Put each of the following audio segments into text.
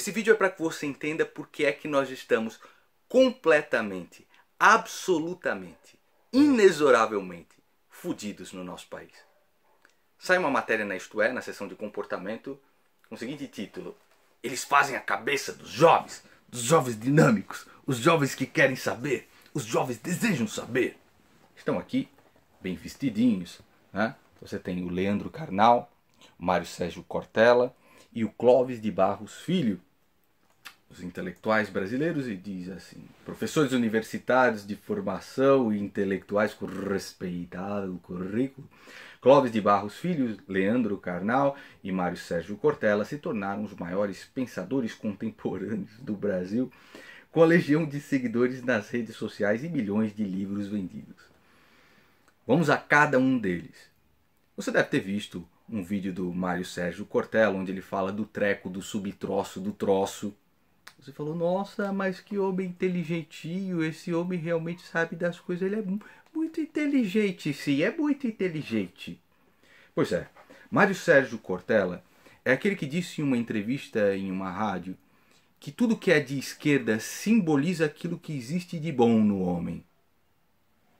Esse vídeo é para que você entenda por que é que nós estamos completamente, absolutamente, inexoravelmente fudidos no nosso país. Sai uma matéria na Isto É, na seção de comportamento, com o seguinte título: Eles fazem a cabeça dos jovens, dos jovens dinâmicos, os jovens que querem saber, os jovens desejam saber. Estão aqui, bem vestidinhos, né? Você tem o Leandro Carnal, o Mário Sérgio Cortella e o Clóvis de Barros Filho, os intelectuais brasileiros e diz assim: professores universitários de formação e intelectuais com respeitado currículo, Clóvis de Barros Filhos, Leandro Carnal e Mário Sérgio Cortella se tornaram os maiores pensadores contemporâneos do Brasil, com a legião de seguidores nas redes sociais e milhões de livros vendidos. Vamos a cada um deles. Você deve ter visto um vídeo do Mário Sérgio Cortella, onde ele fala do treco, do subtroço, do troço você falou, nossa, mas que homem inteligentinho, esse homem realmente sabe das coisas, ele é muito inteligente, sim, é muito inteligente. Pois é, Mário Sérgio Cortella é aquele que disse em uma entrevista em uma rádio que tudo que é de esquerda simboliza aquilo que existe de bom no homem.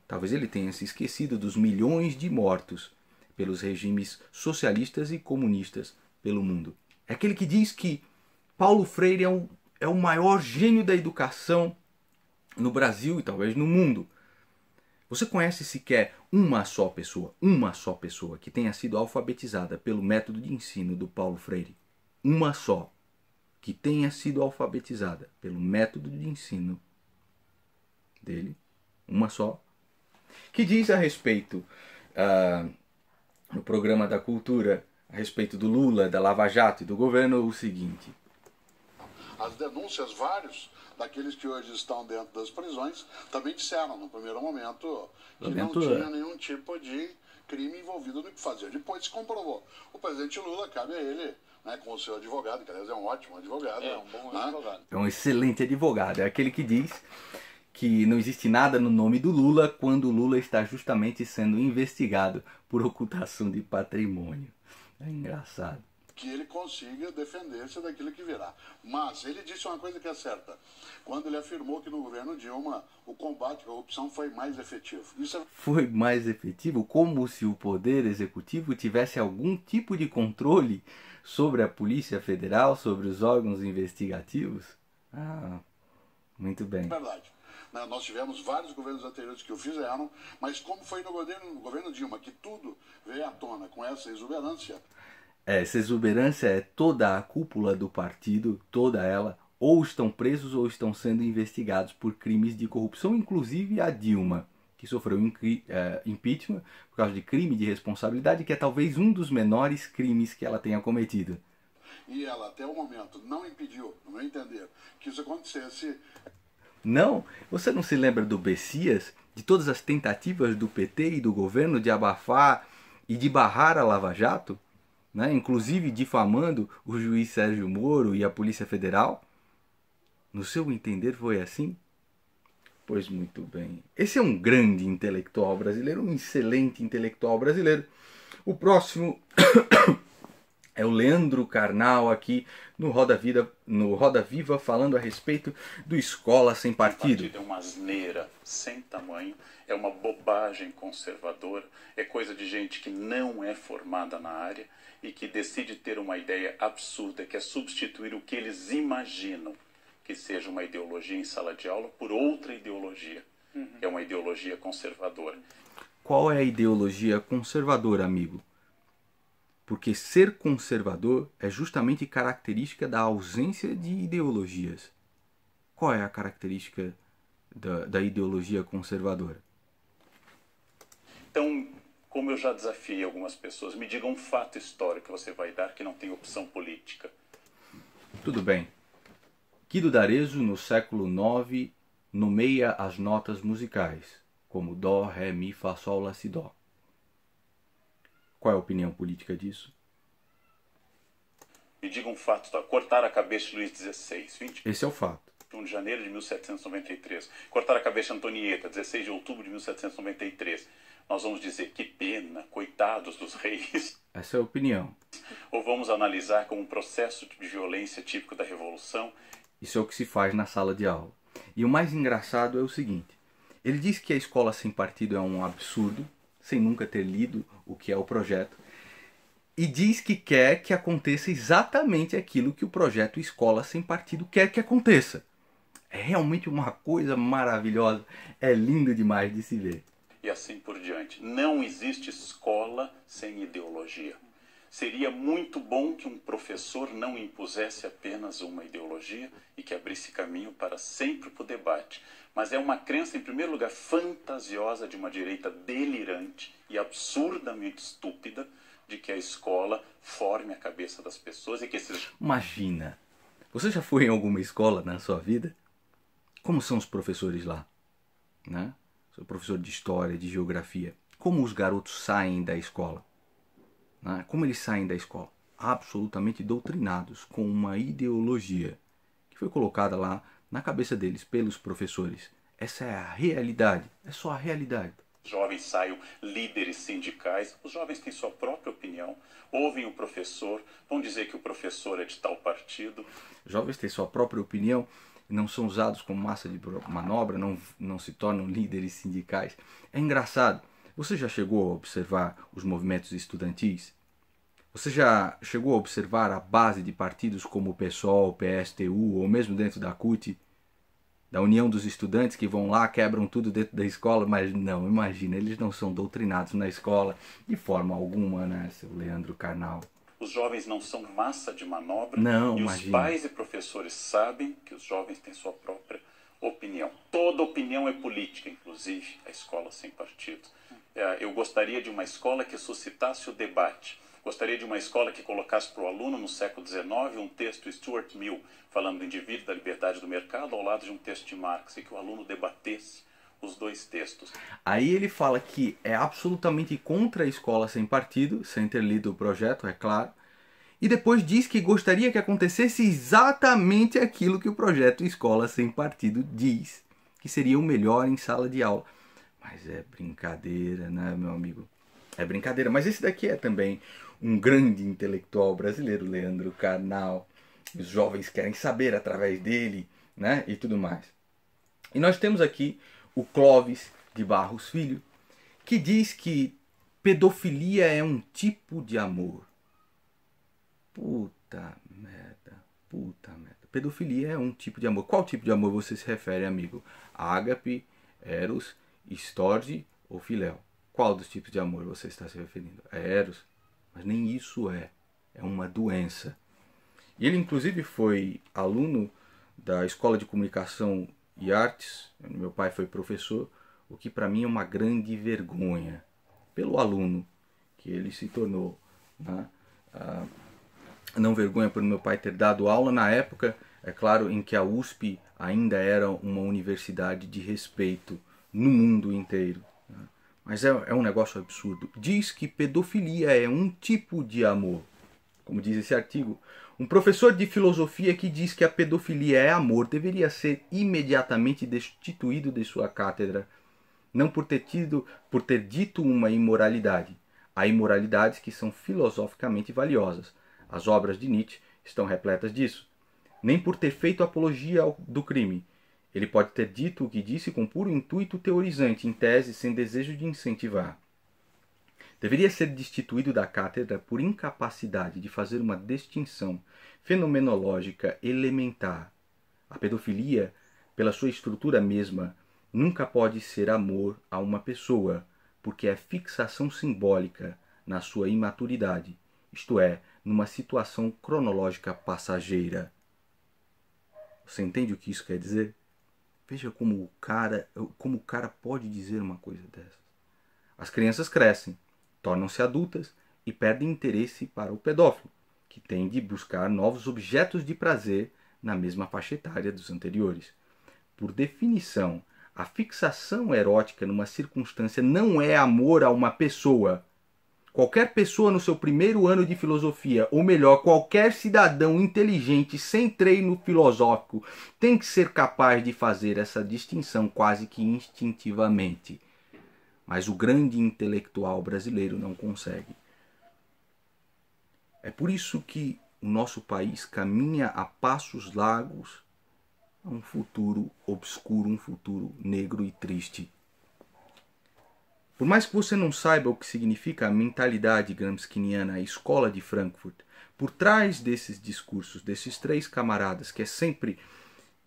Talvez ele tenha se esquecido dos milhões de mortos pelos regimes socialistas e comunistas pelo mundo. É aquele que diz que Paulo Freire é um é o maior gênio da educação no Brasil e talvez no mundo. Você conhece sequer uma só pessoa, uma só pessoa que tenha sido alfabetizada pelo método de ensino do Paulo Freire? Uma só que tenha sido alfabetizada pelo método de ensino dele, uma só, que diz a respeito uh, no programa da cultura, a respeito do Lula, da Lava Jato e do governo o seguinte: as denúncias, vários daqueles que hoje estão dentro das prisões, também disseram, no primeiro momento, que Aventura. não tinha é. nenhum tipo de crime envolvido no que fazia. Depois se comprovou. O presidente Lula, cabe a ele né, com o seu advogado, que aliás é um ótimo advogado. É um bom né? advogado. É um excelente advogado. É aquele que diz que não existe nada no nome do Lula quando o Lula está justamente sendo investigado por ocultação de patrimônio. É engraçado que ele consiga defender-se daquilo que virá. Mas ele disse uma coisa que é certa, quando ele afirmou que no governo Dilma o combate à corrupção foi mais efetivo. Isso é... Foi mais efetivo? Como se o poder executivo tivesse algum tipo de controle sobre a Polícia Federal, sobre os órgãos investigativos? Ah, muito bem. É verdade. Né, nós tivemos vários governos anteriores que o fizeram, mas como foi no governo, no governo Dilma que tudo veio à tona com essa exuberância, é, essa exuberância é toda a cúpula do partido, toda ela, ou estão presos ou estão sendo investigados por crimes de corrupção, inclusive a Dilma, que sofreu é, impeachment por causa de crime de responsabilidade, que é talvez um dos menores crimes que ela tenha cometido. E ela, até o momento, não impediu, no meu entender, que isso acontecesse. Não, você não se lembra do Bessias, de todas as tentativas do PT e do governo de abafar e de barrar a Lava Jato? né? inclusive difamando o juiz Sérgio Moro e a Polícia Federal? No seu entender, foi assim? Pois muito bem. Esse é um grande intelectual brasileiro, um excelente intelectual brasileiro. O próximo É o Leandro Carnal aqui no Roda Vida, no Roda Viva falando a respeito do Escola Sem Partido. Partido é uma asneira sem tamanho, é uma bobagem conservadora, é coisa de gente que não é formada na área e que decide ter uma ideia absurda que é substituir o que eles imaginam que seja uma ideologia em sala de aula por outra ideologia. Uhum. É uma ideologia conservadora. Qual é a ideologia conservadora, amigo? porque ser conservador é justamente característica da ausência de ideologias. Qual é a característica da, da ideologia conservadora? Então, como eu já desafiei algumas pessoas, me diga um fato histórico que você vai dar que não tem opção política. Tudo bem. Guido D'Arezzo, no século IX, nomeia as notas musicais, como Dó, Ré, Mi, Fá, Sol, Lá, Si, Dó. Qual é a opinião política disso? Me diga um fato, tá? cortar a cabeça de Luís XVI, 20? Esse é o fato. 1 de janeiro de 1793. Cortar a cabeça de Antonieta, 16 de outubro de 1793. Nós vamos dizer que pena, coitados dos reis. Essa é a opinião. Ou vamos analisar como um processo de violência típico da Revolução? Isso é o que se faz na sala de aula. E o mais engraçado é o seguinte: ele diz que a escola sem partido é um absurdo, sem nunca ter lido o que é o projeto, e diz que quer que aconteça exatamente aquilo que o projeto Escola Sem Partido quer que aconteça. É realmente uma coisa maravilhosa, é lindo demais de se ver. E assim por diante. Não existe escola sem ideologia. Seria muito bom que um professor não impusesse apenas uma ideologia e que abrisse caminho para sempre para o debate. Mas é uma crença, em primeiro lugar, fantasiosa de uma direita delirante e absurdamente estúpida de que a escola forme a cabeça das pessoas e que esses. Imagina! Você já foi em alguma escola na sua vida? Como são os professores lá? Né? Sou professor de história, de geografia. Como os garotos saem da escola? Né? Como eles saem da escola? Absolutamente doutrinados com uma ideologia que foi colocada lá na cabeça deles pelos professores. Essa é a realidade, é só a realidade jovens saem líderes sindicais, os jovens têm sua própria opinião, ouvem o professor, vão dizer que o professor é de tal partido. Jovens têm sua própria opinião, não são usados como massa de manobra, não, não se tornam líderes sindicais. É engraçado, você já chegou a observar os movimentos estudantis? Você já chegou a observar a base de partidos como o PSOL, o PSTU ou mesmo dentro da CUT, da União dos Estudantes que vão lá, quebram tudo dentro da escola, mas não, imagina, eles não são doutrinados na escola de forma alguma, né, seu Leandro Carnal? Os jovens não são massa de manobra não, e imagina. os pais e professores sabem que os jovens têm sua própria opinião. Toda opinião é política, inclusive a escola sem partido. É, eu gostaria de uma escola que suscitasse o debate. Gostaria de uma escola que colocasse para o aluno, no século XIX, um texto Stuart Mill, falando do indivíduo, da liberdade do mercado, ao lado de um texto de Marx, e que o aluno debatesse os dois textos. Aí ele fala que é absolutamente contra a escola sem partido, sem ter lido o projeto, é claro, e depois diz que gostaria que acontecesse exatamente aquilo que o projeto Escola Sem Partido diz, que seria o melhor em sala de aula. Mas é brincadeira, né, meu amigo? É brincadeira. Mas esse daqui é também um grande intelectual brasileiro, Leandro Carnal. Os jovens querem saber através dele, né? E tudo mais. E nós temos aqui o Clóvis de Barros Filho, que diz que pedofilia é um tipo de amor. Puta merda, puta merda. Pedofilia é um tipo de amor. Qual tipo de amor você se refere, amigo? Ágape, Eros, Storge ou filéu. Qual dos tipos de amor você está se referindo? É Eros? Mas nem isso é. É uma doença. E ele, inclusive, foi aluno da Escola de Comunicação e Artes. Meu pai foi professor, o que para mim é uma grande vergonha pelo aluno que ele se tornou. Né? Ah, não vergonha por meu pai ter dado aula na época, é claro, em que a USP ainda era uma universidade de respeito no mundo inteiro. Né? Mas é, é um negócio absurdo. Diz que pedofilia é um tipo de amor. Como diz esse artigo, um professor de filosofia que diz que a pedofilia é amor deveria ser imediatamente destituído de sua cátedra, não por ter tido, por ter dito uma imoralidade. Há imoralidades que são filosoficamente valiosas. As obras de Nietzsche estão repletas disso. Nem por ter feito apologia do crime, ele pode ter dito o que disse com puro intuito teorizante, em tese, sem desejo de incentivar. Deveria ser destituído da cátedra por incapacidade de fazer uma distinção fenomenológica elementar. A pedofilia, pela sua estrutura mesma, nunca pode ser amor a uma pessoa, porque é fixação simbólica na sua imaturidade, isto é, numa situação cronológica passageira. Você entende o que isso quer dizer? Veja como o cara, como o cara pode dizer uma coisa dessas. As crianças crescem, tornam-se adultas e perdem interesse para o pedófilo, que tem de buscar novos objetos de prazer na mesma faixa etária dos anteriores. Por definição, a fixação erótica numa circunstância não é amor a uma pessoa, Qualquer pessoa no seu primeiro ano de filosofia, ou melhor, qualquer cidadão inteligente sem treino filosófico, tem que ser capaz de fazer essa distinção quase que instintivamente. Mas o grande intelectual brasileiro não consegue. É por isso que o nosso país caminha a passos largos a um futuro obscuro, um futuro negro e triste. Por mais que você não saiba o que significa a mentalidade gramsciana, a escola de Frankfurt, por trás desses discursos, desses três camaradas, que é sempre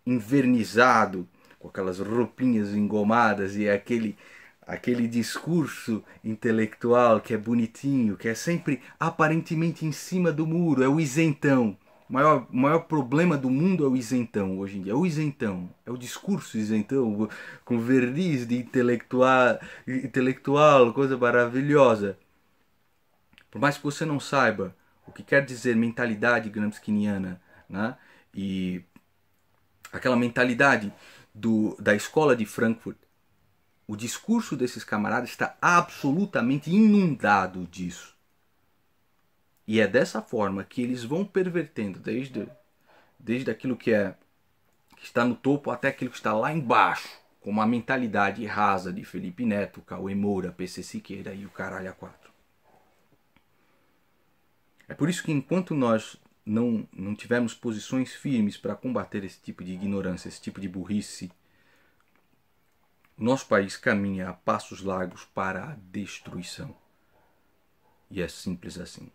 invernizado, com aquelas roupinhas engomadas e aquele, aquele discurso intelectual que é bonitinho, que é sempre aparentemente em cima do muro, é o isentão. O maior, maior problema do mundo é o isentão hoje em dia. É o isentão. É o discurso isentão, com verniz de intelectual, intelectual coisa maravilhosa. Por mais que você não saiba o que quer dizer mentalidade gramsciana, né? E aquela mentalidade do, da escola de Frankfurt, o discurso desses camaradas está absolutamente inundado disso e é dessa forma que eles vão pervertendo desde, desde aquilo que é que está no topo até aquilo que está lá embaixo, com uma mentalidade rasa de Felipe Neto, Cauê Moura, PC Siqueira e o caralho a quatro. É por isso que enquanto nós não, não tivermos posições firmes para combater esse tipo de ignorância, esse tipo de burrice, nosso país caminha a passos largos para a destruição. E é simples assim.